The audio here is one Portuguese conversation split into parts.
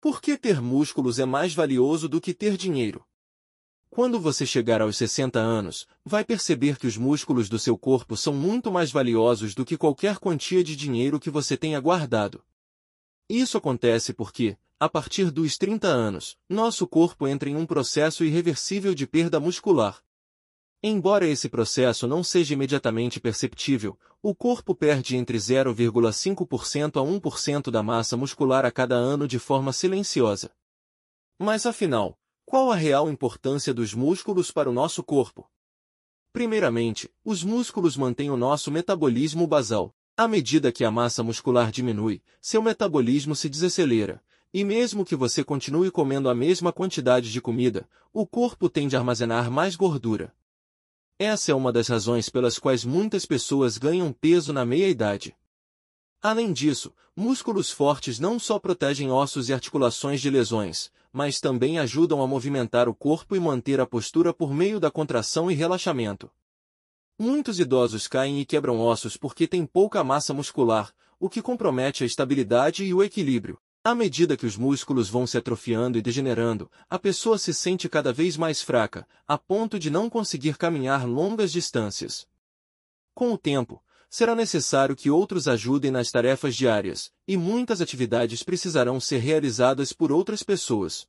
Por que ter músculos é mais valioso do que ter dinheiro? Quando você chegar aos 60 anos, vai perceber que os músculos do seu corpo são muito mais valiosos do que qualquer quantia de dinheiro que você tenha guardado. Isso acontece porque, a partir dos 30 anos, nosso corpo entra em um processo irreversível de perda muscular, Embora esse processo não seja imediatamente perceptível, o corpo perde entre 0,5% a 1% da massa muscular a cada ano de forma silenciosa. Mas afinal, qual a real importância dos músculos para o nosso corpo? Primeiramente, os músculos mantêm o nosso metabolismo basal. À medida que a massa muscular diminui, seu metabolismo se desacelera, e mesmo que você continue comendo a mesma quantidade de comida, o corpo tende a armazenar mais gordura. Essa é uma das razões pelas quais muitas pessoas ganham peso na meia-idade. Além disso, músculos fortes não só protegem ossos e articulações de lesões, mas também ajudam a movimentar o corpo e manter a postura por meio da contração e relaxamento. Muitos idosos caem e quebram ossos porque têm pouca massa muscular, o que compromete a estabilidade e o equilíbrio. À medida que os músculos vão se atrofiando e degenerando, a pessoa se sente cada vez mais fraca, a ponto de não conseguir caminhar longas distâncias. Com o tempo, será necessário que outros ajudem nas tarefas diárias, e muitas atividades precisarão ser realizadas por outras pessoas.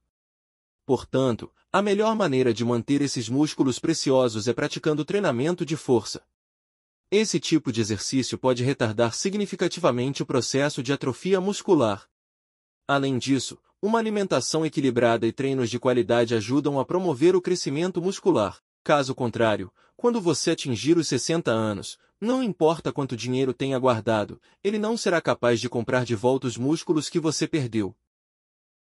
Portanto, a melhor maneira de manter esses músculos preciosos é praticando treinamento de força. Esse tipo de exercício pode retardar significativamente o processo de atrofia muscular, Além disso, uma alimentação equilibrada e treinos de qualidade ajudam a promover o crescimento muscular. Caso contrário, quando você atingir os 60 anos, não importa quanto dinheiro tenha guardado, ele não será capaz de comprar de volta os músculos que você perdeu.